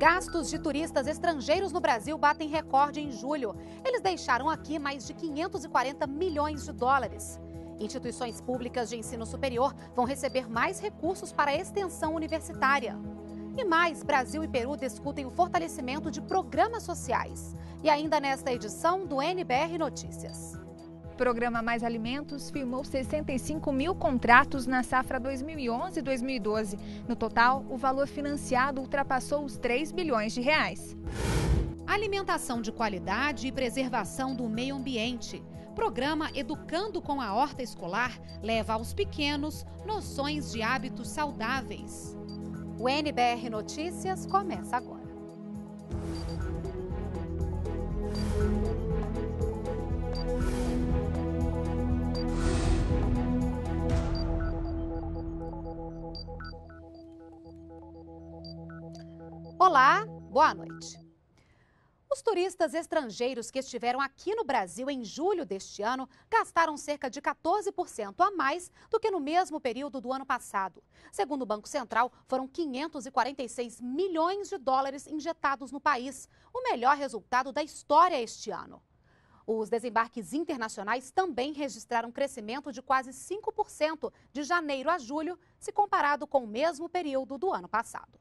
Gastos de turistas estrangeiros no Brasil batem recorde em julho. Eles deixaram aqui mais de 540 milhões de dólares. Instituições públicas de ensino superior vão receber mais recursos para a extensão universitária. E mais, Brasil e Peru discutem o fortalecimento de programas sociais. E ainda nesta edição do NBR Notícias programa Mais Alimentos firmou 65 mil contratos na safra 2011-2012. No total, o valor financiado ultrapassou os 3 bilhões de reais. Alimentação de qualidade e preservação do meio ambiente. Programa Educando com a Horta Escolar leva aos pequenos noções de hábitos saudáveis. O NBR Notícias começa agora. Olá, boa noite. Os turistas estrangeiros que estiveram aqui no Brasil em julho deste ano gastaram cerca de 14% a mais do que no mesmo período do ano passado. Segundo o Banco Central, foram 546 milhões de dólares injetados no país, o melhor resultado da história este ano. Os desembarques internacionais também registraram crescimento de quase 5% de janeiro a julho, se comparado com o mesmo período do ano passado.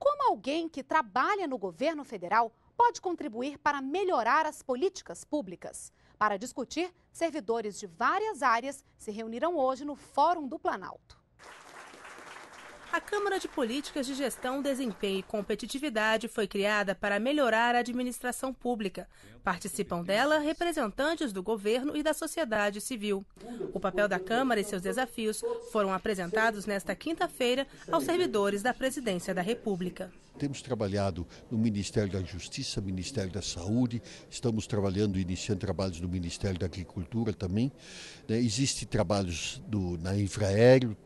Como alguém que trabalha no governo federal pode contribuir para melhorar as políticas públicas? Para discutir, servidores de várias áreas se reuniram hoje no Fórum do Planalto. A Câmara de Políticas de Gestão, Desempenho e Competitividade foi criada para melhorar a administração pública. Participam dela representantes do governo e da sociedade civil. O papel da Câmara e seus desafios foram apresentados nesta quinta-feira aos servidores da Presidência da República temos trabalhado no Ministério da Justiça, Ministério da Saúde, estamos trabalhando, iniciando trabalhos no Ministério da Agricultura também. Né? Existem trabalhos do, na Infraero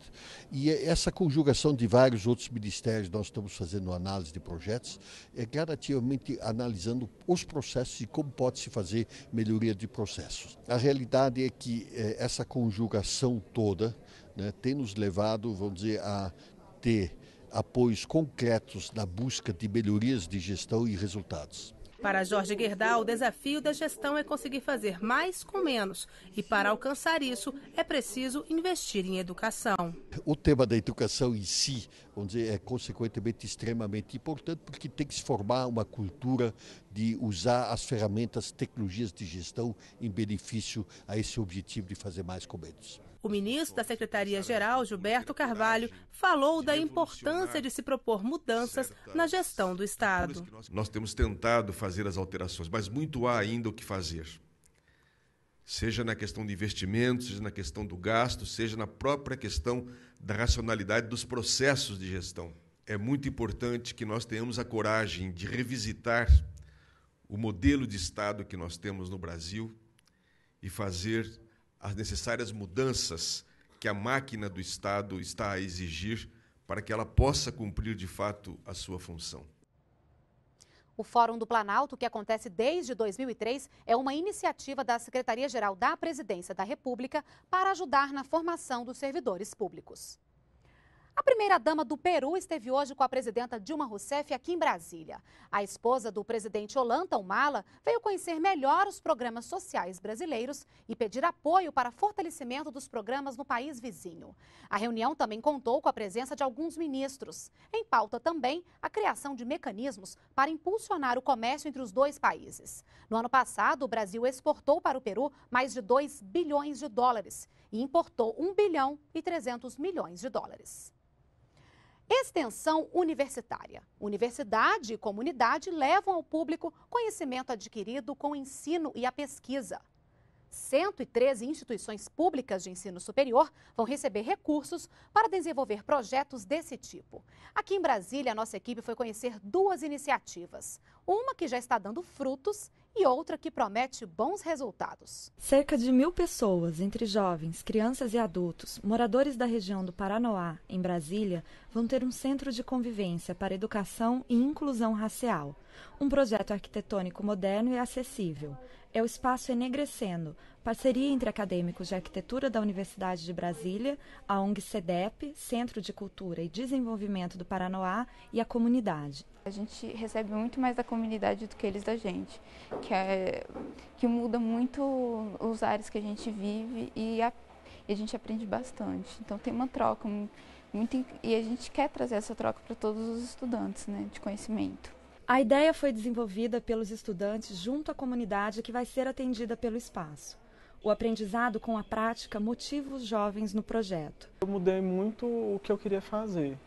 e é, essa conjugação de vários outros ministérios, nós estamos fazendo análise de projetos, é gradativamente analisando os processos e como pode se fazer melhoria de processos. A realidade é que é, essa conjugação toda né, tem nos levado, vamos dizer, a ter apoios concretos na busca de melhorias de gestão e resultados. Para Jorge Guerdal, o desafio da gestão é conseguir fazer mais com menos. E para alcançar isso, é preciso investir em educação. O tema da educação em si, vamos dizer, é consequentemente extremamente importante, porque tem que se formar uma cultura de usar as ferramentas, tecnologias de gestão em benefício a esse objetivo de fazer mais com menos. O ministro da Secretaria-Geral, Gilberto Carvalho, falou da importância de se propor mudanças na gestão do Estado. Nós temos tentado fazer as alterações, mas muito há ainda o que fazer. Seja na questão de investimentos, seja na questão do gasto, seja na própria questão da racionalidade dos processos de gestão. É muito importante que nós tenhamos a coragem de revisitar o modelo de Estado que nós temos no Brasil e fazer as necessárias mudanças que a máquina do Estado está a exigir para que ela possa cumprir de fato a sua função. O Fórum do Planalto, que acontece desde 2003, é uma iniciativa da Secretaria-Geral da Presidência da República para ajudar na formação dos servidores públicos. A primeira-dama do Peru esteve hoje com a presidenta Dilma Rousseff aqui em Brasília. A esposa do presidente Holanda, Humala veio conhecer melhor os programas sociais brasileiros e pedir apoio para fortalecimento dos programas no país vizinho. A reunião também contou com a presença de alguns ministros. Em pauta também a criação de mecanismos para impulsionar o comércio entre os dois países. No ano passado, o Brasil exportou para o Peru mais de 2 bilhões de dólares e importou 1 bilhão e 300 milhões de dólares. Extensão universitária. Universidade e comunidade levam ao público conhecimento adquirido com o ensino e a pesquisa. 113 instituições públicas de ensino superior vão receber recursos para desenvolver projetos desse tipo. Aqui em Brasília, a nossa equipe foi conhecer duas iniciativas. Uma que já está dando frutos e outra que promete bons resultados. Cerca de mil pessoas, entre jovens, crianças e adultos, moradores da região do Paranoá, em Brasília, vão ter um centro de convivência para educação e inclusão racial. Um projeto arquitetônico moderno e acessível é o espaço Enegrecendo, parceria entre acadêmicos de arquitetura da Universidade de Brasília, a ONG CEDEP, Centro de Cultura e Desenvolvimento do Paranoá e a comunidade. A gente recebe muito mais da comunidade do que eles da gente, que, é, que muda muito os áreas que a gente vive e a, e a gente aprende bastante. Então tem uma troca muito, e a gente quer trazer essa troca para todos os estudantes né, de conhecimento. A ideia foi desenvolvida pelos estudantes junto à comunidade que vai ser atendida pelo espaço. O aprendizado com a prática motiva os jovens no projeto. Eu mudei muito o que eu queria fazer.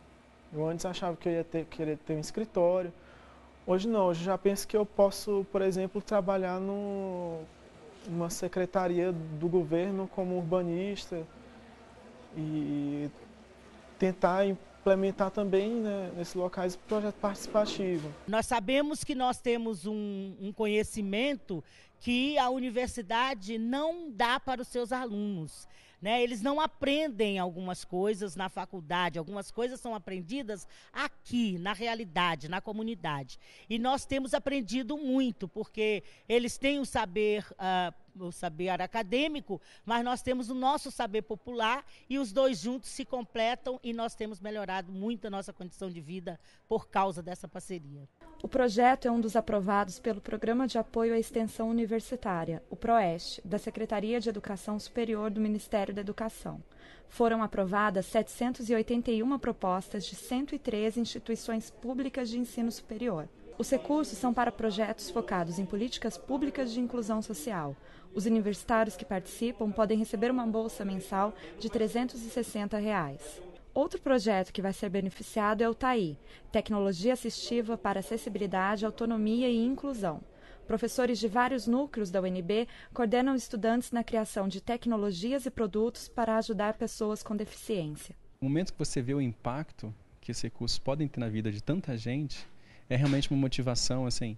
Eu antes achava que eu ia ter, querer ter um escritório. Hoje não, hoje já penso que eu posso, por exemplo, trabalhar no, numa secretaria do governo como urbanista e tentar implementar também né, nesses locais projeto participativo. Nós sabemos que nós temos um, um conhecimento que a universidade não dá para os seus alunos. Né? Eles não aprendem algumas coisas na faculdade, algumas coisas são aprendidas aqui, na realidade, na comunidade. E nós temos aprendido muito, porque eles têm o saber. Uh, o saber acadêmico, mas nós temos o nosso saber popular e os dois juntos se completam e nós temos melhorado muito a nossa condição de vida por causa dessa parceria. O projeto é um dos aprovados pelo Programa de Apoio à Extensão Universitária, o PROEST, da Secretaria de Educação Superior do Ministério da Educação. Foram aprovadas 781 propostas de 113 instituições públicas de ensino superior. Os recursos são para projetos focados em políticas públicas de inclusão social. Os universitários que participam podem receber uma bolsa mensal de R$ 360. Reais. Outro projeto que vai ser beneficiado é o TAI, Tecnologia Assistiva para Acessibilidade, Autonomia e Inclusão. Professores de vários núcleos da UNB coordenam estudantes na criação de tecnologias e produtos para ajudar pessoas com deficiência. No momento que você vê o impacto que esses recursos podem ter na vida de tanta gente, é realmente uma motivação assim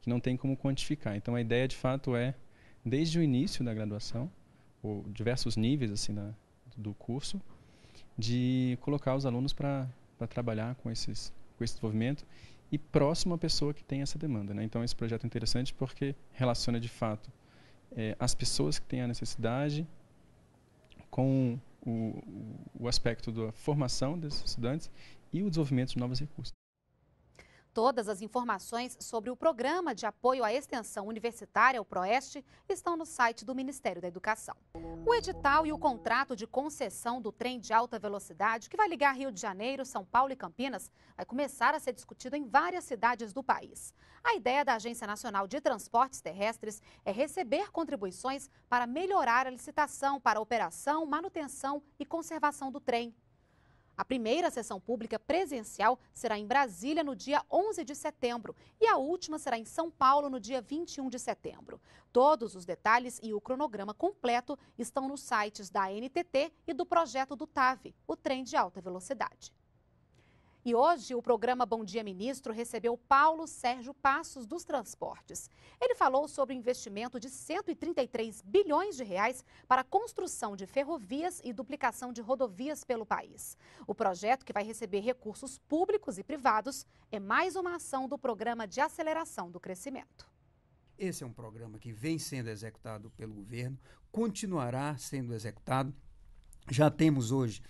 que não tem como quantificar. Então a ideia de fato é desde o início da graduação, ou diversos níveis assim na, do curso, de colocar os alunos para trabalhar com esses com esse desenvolvimento e próximo à pessoa que tem essa demanda. Né? Então esse projeto é interessante porque relaciona de fato é, as pessoas que têm a necessidade com o, o aspecto da formação desses estudantes e o desenvolvimento de novos recursos. Todas as informações sobre o Programa de Apoio à Extensão Universitária, o PROEST, estão no site do Ministério da Educação. O edital e o contrato de concessão do trem de alta velocidade, que vai ligar Rio de Janeiro, São Paulo e Campinas, vai começar a ser discutido em várias cidades do país. A ideia da Agência Nacional de Transportes Terrestres é receber contribuições para melhorar a licitação para operação, manutenção e conservação do trem. A primeira sessão pública presencial será em Brasília no dia 11 de setembro e a última será em São Paulo no dia 21 de setembro. Todos os detalhes e o cronograma completo estão nos sites da NTT e do projeto do TAV, o trem de alta velocidade. E hoje o programa Bom Dia Ministro recebeu Paulo Sérgio Passos dos Transportes. Ele falou sobre o investimento de 133 bilhões de reais para a construção de ferrovias e duplicação de rodovias pelo país. O projeto, que vai receber recursos públicos e privados, é mais uma ação do programa de aceleração do crescimento. Esse é um programa que vem sendo executado pelo governo, continuará sendo executado. Já temos hoje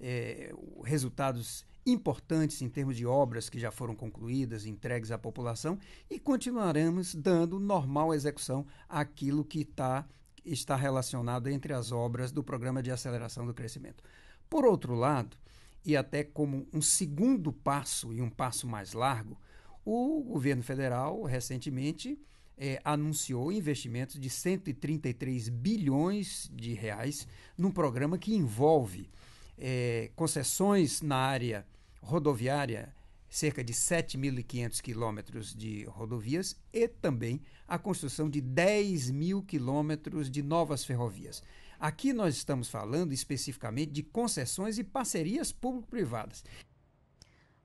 é, resultados importantes em termos de obras que já foram concluídas e entregues à população e continuaremos dando normal execução àquilo que tá, está relacionado entre as obras do Programa de Aceleração do Crescimento. Por outro lado, e até como um segundo passo e um passo mais largo, o governo federal recentemente é, anunciou investimentos de 133 bilhões de reais num programa que envolve é, concessões na área rodoviária, cerca de 7.500 quilômetros de rodovias e também a construção de 10 mil quilômetros de novas ferrovias. Aqui nós estamos falando especificamente de concessões e parcerias público-privadas.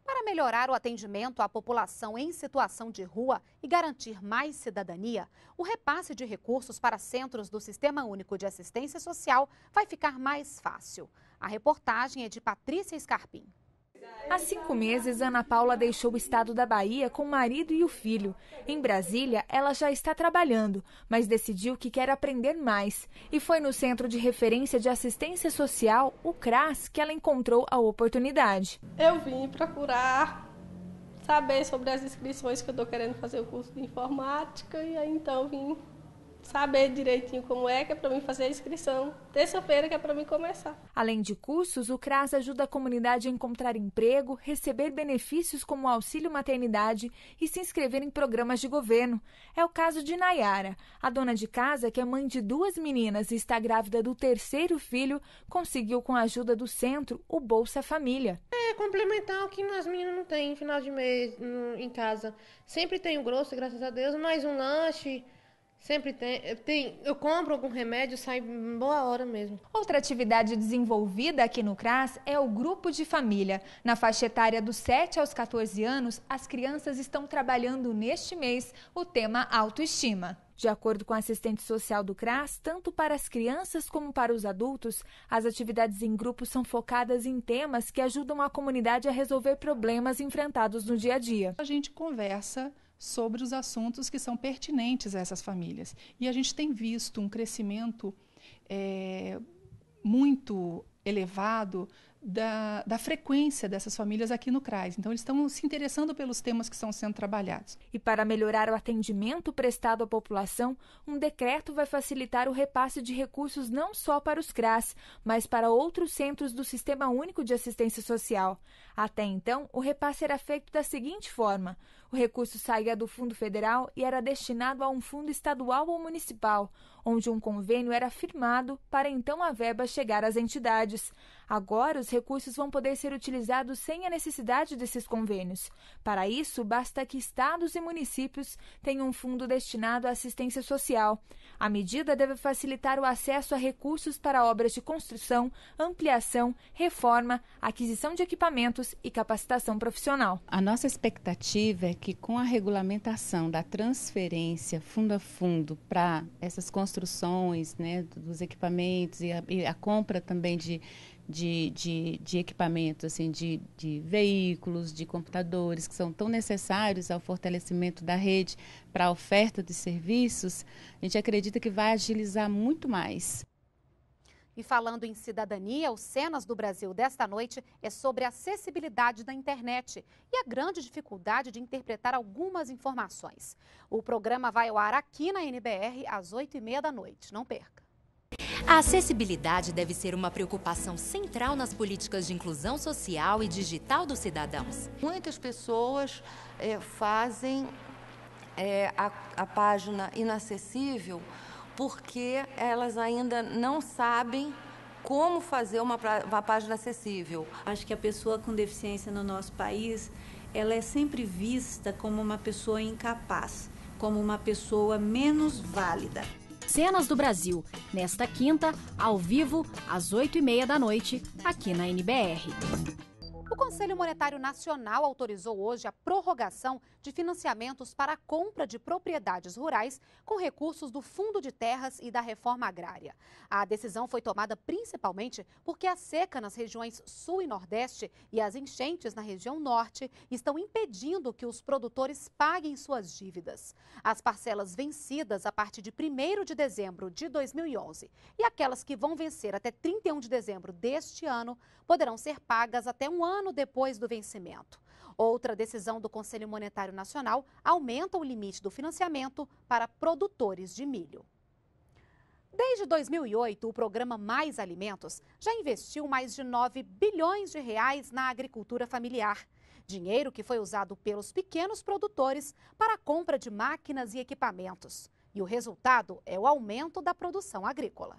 Para melhorar o atendimento à população em situação de rua e garantir mais cidadania, o repasse de recursos para centros do Sistema Único de Assistência Social vai ficar mais fácil. A reportagem é de Patrícia Scarpim Há cinco meses, Ana Paula deixou o estado da Bahia com o marido e o filho. Em Brasília, ela já está trabalhando, mas decidiu que quer aprender mais. E foi no Centro de Referência de Assistência Social, o CRAS, que ela encontrou a oportunidade. Eu vim procurar saber sobre as inscrições que eu estou querendo fazer o curso de informática e aí então vim saber direitinho como é, que é para mim fazer a inscrição. Terça-feira que é para mim começar. Além de cursos, o CRAS ajuda a comunidade a encontrar emprego, receber benefícios como auxílio maternidade e se inscrever em programas de governo. É o caso de Nayara, a dona de casa que é mãe de duas meninas e está grávida do terceiro filho, conseguiu com a ajuda do centro o Bolsa Família. É complementar o que nós meninas não tem final de mês em casa. Sempre tem o grosso, graças a Deus, mais um lanche Sempre tem, eh, tem. Eu compro algum remédio, sai boa hora mesmo. Outra atividade desenvolvida aqui no CRAS é o grupo de família. Na faixa etária dos 7 aos 14 anos, as crianças estão trabalhando neste mês o tema autoestima. De acordo com a assistente social do CRAS, tanto para as crianças como para os adultos, as atividades em grupo são focadas em temas que ajudam a comunidade a resolver problemas enfrentados no dia a dia. A gente conversa sobre os assuntos que são pertinentes a essas famílias. E a gente tem visto um crescimento é, muito elevado da, da, frequência dessas famílias aqui no CRAS. Então, eles estão se interessando pelos temas que estão sendo trabalhados. E para melhorar o atendimento prestado à população, um decreto vai facilitar o repasse de recursos não só para os CRAS, mas para outros centros do Sistema Único de Assistência Social. Até então, o repasse era feito da seguinte forma: o recurso saía do Fundo Federal e era destinado a um fundo estadual ou municipal, onde um convênio era firmado para então a verba chegar às entidades. Agora, os recursos vão poder ser utilizados sem a necessidade desses convênios. Para isso, basta que estados e municípios tenham um fundo destinado à assistência social. A medida deve facilitar o acesso a recursos para obras de construção, ampliação, reforma, aquisição de equipamentos e capacitação profissional. A nossa expectativa é que, com a regulamentação da transferência fundo a fundo para essas construções né, dos equipamentos e a, e a compra também de de, de, de equipamentos, assim, de, de veículos, de computadores, que são tão necessários ao fortalecimento da rede para a oferta de serviços, a gente acredita que vai agilizar muito mais. E falando em cidadania, o cenas do Brasil desta noite é sobre a acessibilidade da internet e a grande dificuldade de interpretar algumas informações. O programa vai ao ar aqui na NBR às 8h30 da noite. Não perca! A acessibilidade deve ser uma preocupação central nas políticas de inclusão social e digital dos cidadãos. Muitas pessoas é, fazem é, a, a página inacessível porque elas ainda não sabem como fazer uma, uma, página acessível. Acho que a pessoa com deficiência no nosso país, ela é sempre vista como uma pessoa incapaz, como uma pessoa menos válida. Cenas do Brasil, nesta quinta, ao vivo, às 8h30 da noite, aqui na NBR. O Conselho Monetário Nacional autorizou hoje a prorrogação de financiamentos para a compra de propriedades rurais com recursos do Fundo de Terras e da Reforma Agrária. A decisão foi tomada principalmente porque a seca nas regiões Sul e Nordeste e as enchentes na região Norte estão impedindo que os produtores paguem suas dívidas. As parcelas vencidas a partir de 1 de dezembro de 2011 e aquelas que vão vencer até 31 de dezembro deste ano poderão ser pagas até um ano ano depois do vencimento. Outra decisão do Conselho Monetário Nacional aumenta o limite do financiamento para produtores de milho. Desde 2008, o programa Mais Alimentos já investiu mais de 9 bilhões de reais na agricultura familiar. Dinheiro que foi usado pelos pequenos produtores para a compra de máquinas e equipamentos. E o resultado é o aumento da produção agrícola.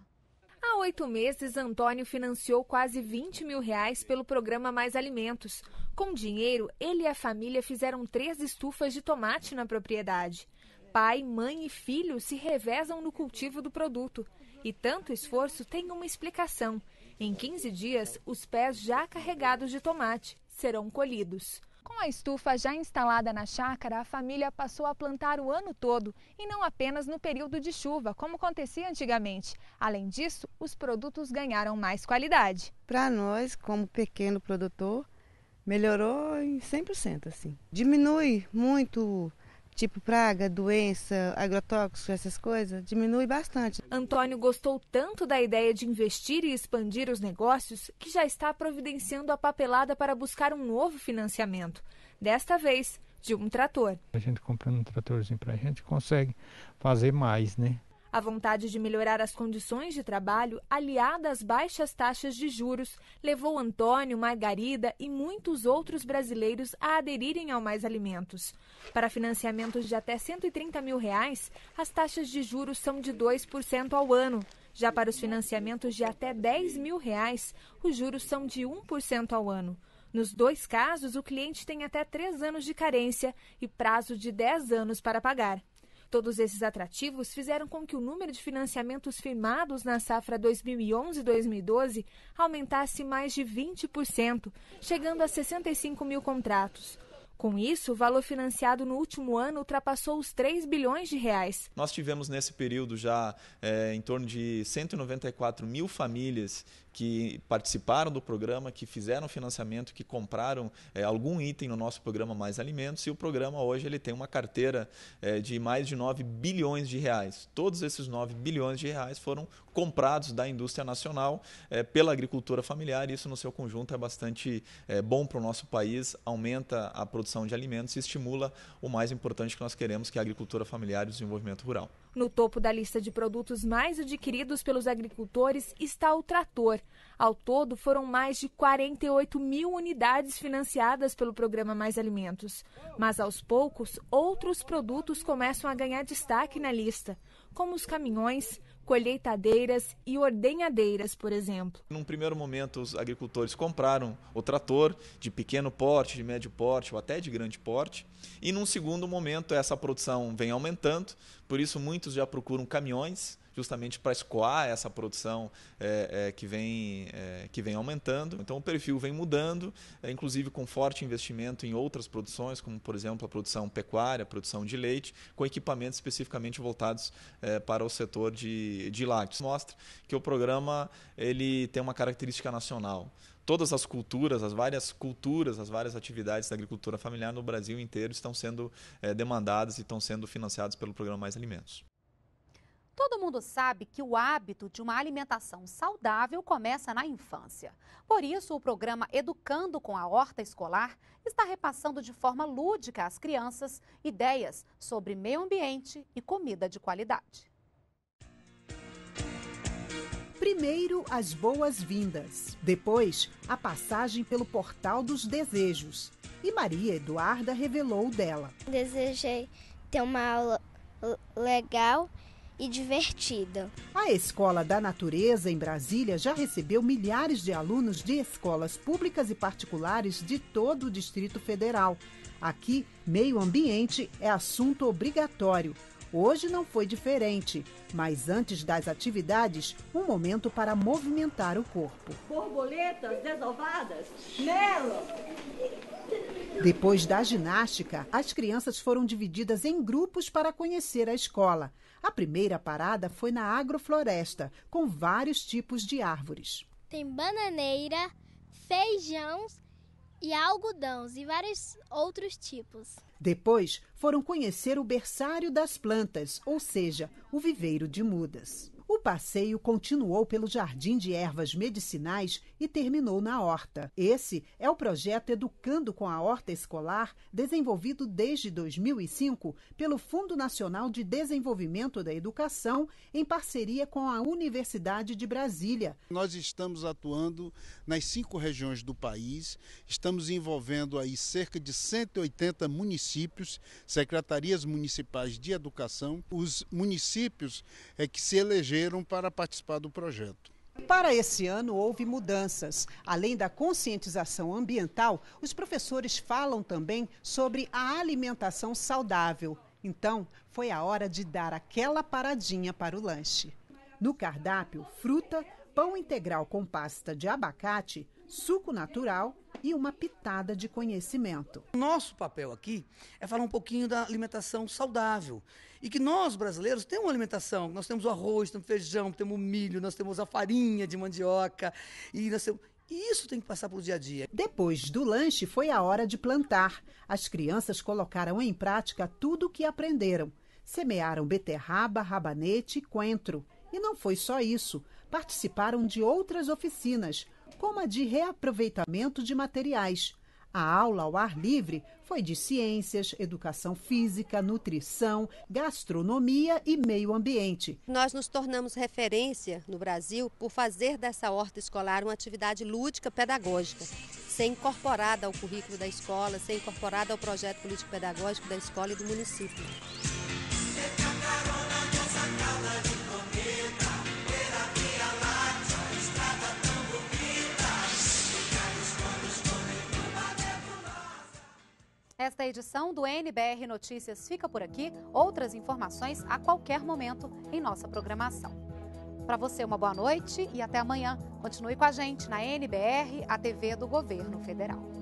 Há oito meses, Antônio financiou quase 20 mil reais pelo programa Mais Alimentos. Com dinheiro, ele e a família fizeram três estufas de tomate na propriedade. Pai, mãe e filho se revezam no cultivo do produto. E tanto esforço tem uma explicação. Em 15 dias, os pés já carregados de tomate serão colhidos. Com a estufa já instalada na chácara, a família passou a plantar o ano todo e não apenas no período de chuva, como acontecia antigamente. Além disso, os produtos ganharam mais qualidade. Para nós, como pequeno produtor, melhorou em 100%, assim. Diminui muito tipo praga, doença, agrotóxico, essas coisas, diminui bastante. Antônio gostou tanto da ideia de investir e expandir os negócios que já está providenciando a papelada para buscar um novo financiamento. Desta vez, de um trator. A gente comprando um tratorzinho para a gente consegue fazer mais, né? A vontade de melhorar as condições de trabalho, aliada às baixas taxas de juros, levou Antônio, Margarida e muitos outros brasileiros a aderirem ao Mais Alimentos. Para financiamentos de até 130 mil reais, as taxas de juros são de 2% ao ano. Já para os financiamentos de até 10 mil reais, os juros são de 1% ao ano. Nos dois casos, o cliente tem até três anos de carência e prazo de 10 anos para pagar. Todos esses atrativos fizeram com que o número de financiamentos firmados na safra 2011-2012 aumentasse mais de 20%, chegando a 65 mil contratos. Com isso, o valor financiado no último ano ultrapassou os 3 bilhões de reais. Nós tivemos nesse período já é, em torno de 194 mil famílias que participaram do programa, que fizeram financiamento, que compraram é, algum item no nosso programa Mais Alimentos e o programa hoje ele tem uma carteira é, de mais de 9 bilhões de reais. Todos esses 9 bilhões de reais foram comprados da indústria nacional é, pela agricultura familiar e isso no seu conjunto é bastante é, bom para o nosso país, aumenta a produção de alimentos e estimula o mais importante que nós queremos, que é a agricultura familiar e o desenvolvimento rural. No topo da lista de produtos mais adquiridos pelos agricultores está o trator, ao todo, foram mais de 48 mil unidades financiadas pelo programa Mais Alimentos. Mas aos poucos, outros produtos começam a ganhar destaque na lista, como os caminhões, colheitadeiras e ordenhadeiras, por exemplo. Num primeiro momento, os agricultores compraram o trator de pequeno porte, de médio porte ou até de grande porte. E num segundo momento, essa produção vem aumentando, por isso muitos já procuram caminhões justamente para escoar essa produção é, é, que, vem, é, que vem aumentando. Então o perfil vem mudando, é, inclusive com forte investimento em outras produções, como por exemplo a produção pecuária, a produção de leite, com equipamentos especificamente voltados é, para o setor de, de lácteos. Mostra que o programa ele tem uma característica nacional todas as culturas, as várias culturas, as várias atividades da agricultura familiar no Brasil inteiro estão sendo é, demandadas e estão sendo financiadas pelo programa Mais Alimentos. Todo mundo sabe que o hábito de uma alimentação saudável começa na infância. Por isso, o programa Educando com a Horta Escolar está repassando de forma lúdica às crianças ideias sobre meio ambiente e comida de qualidade. Primeiro, as boas-vindas. Depois, a passagem pelo Portal dos Desejos. E Maria Eduarda revelou dela. Desejei ter uma aula legal e divertida. A Escola da Natureza em Brasília já recebeu milhares de alunos de escolas públicas e particulares de todo o Distrito Federal. Aqui, meio ambiente é assunto obrigatório. Hoje não foi diferente, mas antes das atividades, um momento para movimentar o corpo. Borboletas desovadas? Melo! Depois da ginástica, as crianças foram divididas em grupos para conhecer a escola. A primeira parada foi na agrofloresta, com vários tipos de árvores. Tem bananeira, feijão e algodão e vários outros tipos. Depois foram conhecer o berçário das plantas, ou seja, o viveiro de mudas. O passeio continuou pelo Jardim de Ervas Medicinais e terminou na Horta. Esse é o projeto Educando com a Horta Escolar, desenvolvido desde 2005 pelo Fundo Nacional de Desenvolvimento da Educação, em parceria com a Universidade de Brasília. Nós estamos atuando nas cinco regiões do país, estamos envolvendo aí cerca de 180 municípios, secretarias municipais de educação. Os municípios é que se elegeram escolheram para participar do projeto. Para esse ano houve mudanças. Além da conscientização ambiental, os professores falam também sobre a alimentação saudável. Então, foi a hora de dar aquela paradinha para o lanche. No cardápio, fruta, pão integral com pasta de abacate, suco natural e uma pitada de conhecimento. Nosso papel aqui é falar um pouquinho da alimentação saudável. E que nós, brasileiros, temos uma alimentação. Nós temos o arroz, temos feijão, temos milho, nós temos a farinha de mandioca. E nós temos... isso tem que passar pelo dia a dia. Depois do lanche, foi a hora de plantar. As crianças colocaram em prática tudo o que aprenderam. Semearam beterraba, rabanete e coentro. E não foi só isso. Participaram de outras oficinas como a de reaproveitamento de materiais. A aula ao ar livre foi de ciências, educação física, nutrição, gastronomia e meio ambiente. Nós nos tornamos referência no Brasil por fazer dessa horta escolar uma atividade lúdica pedagógica, ser incorporada ao currículo da escola, ser incorporada ao projeto político pedagógico da escola e do município. Esta edição do NBR Notícias fica por aqui. Outras informações a qualquer momento em nossa programação. Para você, uma boa noite e até amanhã. Continue com a gente na NBR, a TV do Governo Federal.